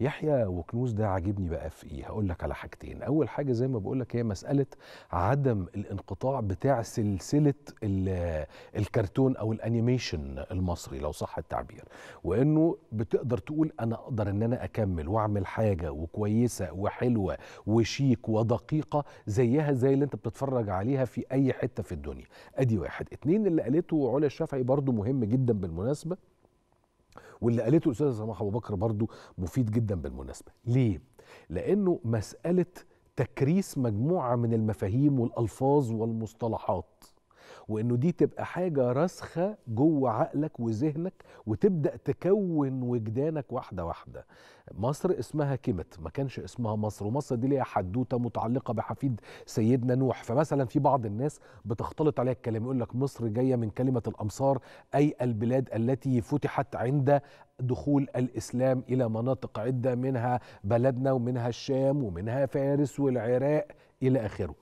يحيى وكنوز ده عاجبني بقى في ايه هقول لك على حاجتين اول حاجه زي ما بقول لك هي مساله عدم الانقطاع بتاع سلسله الكرتون او الانيميشن المصري لو صح التعبير وانه بتقدر تقول انا اقدر ان انا اكمل واعمل حاجه وكويسه وحلوه وشيك ودقيقه زيها زي اللي انت بتتفرج عليها في اي حته في الدنيا ادي واحد اتنين اللي قالته علا الشافعي برضه مهم جدا بالمناسبه واللي قالته الاستاذه سماح ابو بكر برضو مفيد جدا بالمناسبه ليه لانه مساله تكريس مجموعه من المفاهيم والالفاظ والمصطلحات وانه دي تبقى حاجه راسخه جوه عقلك وذهنك وتبدا تكون وجدانك واحده واحده مصر اسمها كيمت ما كانش اسمها مصر ومصر دي ليها حدوته متعلقه بحفيد سيدنا نوح فمثلا في بعض الناس بتختلط عليها الكلام يقول لك مصر جايه من كلمه الامصار اي البلاد التي فتحت عند دخول الاسلام الى مناطق عده منها بلدنا ومنها الشام ومنها فارس والعراق الى اخره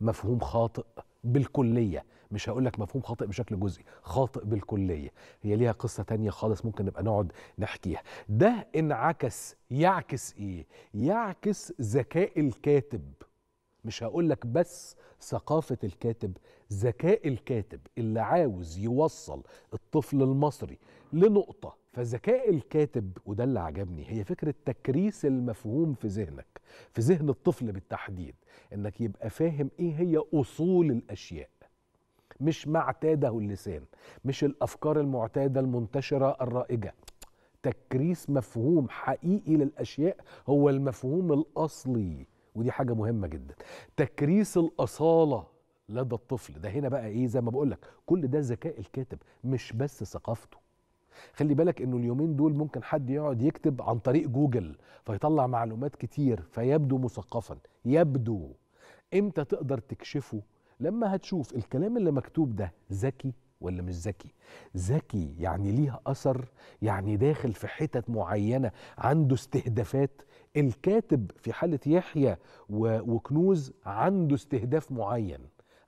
مفهوم خاطئ بالكليه مش هقول لك مفهوم خاطئ بشكل جزئي خاطئ بالكليه هي ليها قصه تانية خالص ممكن نبقى نقعد نحكيها ده انعكس يعكس ايه يعكس ذكاء الكاتب مش هقول لك بس ثقافه الكاتب ذكاء الكاتب اللي عاوز يوصل الطفل المصري لنقطه فذكاء الكاتب وده اللي عجبني هي فكره تكريس المفهوم في ذهنك في ذهن الطفل بالتحديد انك يبقى فاهم ايه هي اصول الاشياء مش ما اعتاده اللسان مش الافكار المعتاده المنتشره الرائجه تكريس مفهوم حقيقي للاشياء هو المفهوم الاصلي ودي حاجه مهمه جدا تكريس الاصاله لدى الطفل ده هنا بقى ايه زي ما بقول لك كل ده ذكاء الكاتب مش بس ثقافته خلي بالك انه اليومين دول ممكن حد يقعد يكتب عن طريق جوجل فيطلع معلومات كتير فيبدو مثقفا يبدو امتى تقدر تكشفه لما هتشوف الكلام اللي مكتوب ده ذكي ولا مش ذكي ذكي يعني ليها اثر يعني داخل في حتت معينه عنده استهدافات الكاتب في حاله يحيى وكنوز عنده استهداف معين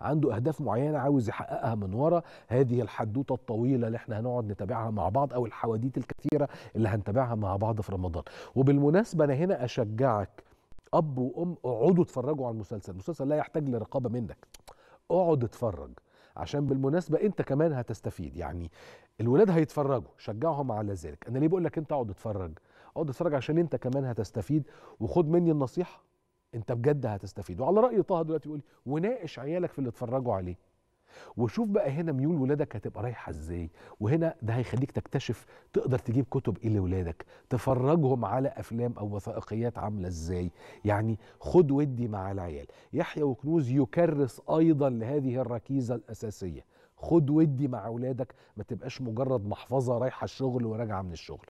عنده اهداف معينه عاوز يحققها من ورا هذه الحدوته الطويله اللي احنا هنقعد نتابعها مع بعض او الحواديت الكثيره اللي هنتابعها مع بعض في رمضان وبالمناسبه انا هنا اشجعك اب وام اقعدوا اتفرجوا على المسلسل المسلسل لا يحتاج لرقابه منك اقعد اتفرج عشان بالمناسبه انت كمان هتستفيد يعني الولاد هيتفرجوا شجعهم على ذلك انا ليه بقول لك انت اقعد اتفرج اقعد اتفرج عشان انت كمان هتستفيد وخد مني النصيحه انت بجد هتستفيد وعلى راي طه دلوقتي بيقول وناقش عيالك في اللي اتفرجوا عليه وشوف بقى هنا ميول ولادك هتبقى رايحه ازاي وهنا ده هيخليك تكتشف تقدر تجيب كتب ايه لولادك تفرجهم على افلام او وثائقيات عامله ازاي يعني خد ودي مع العيال يحيى وكنوز يكرس ايضا لهذه الركيزه الاساسيه خد ودي مع اولادك ما تبقاش مجرد محفظه رايحه الشغل وراجعه من الشغل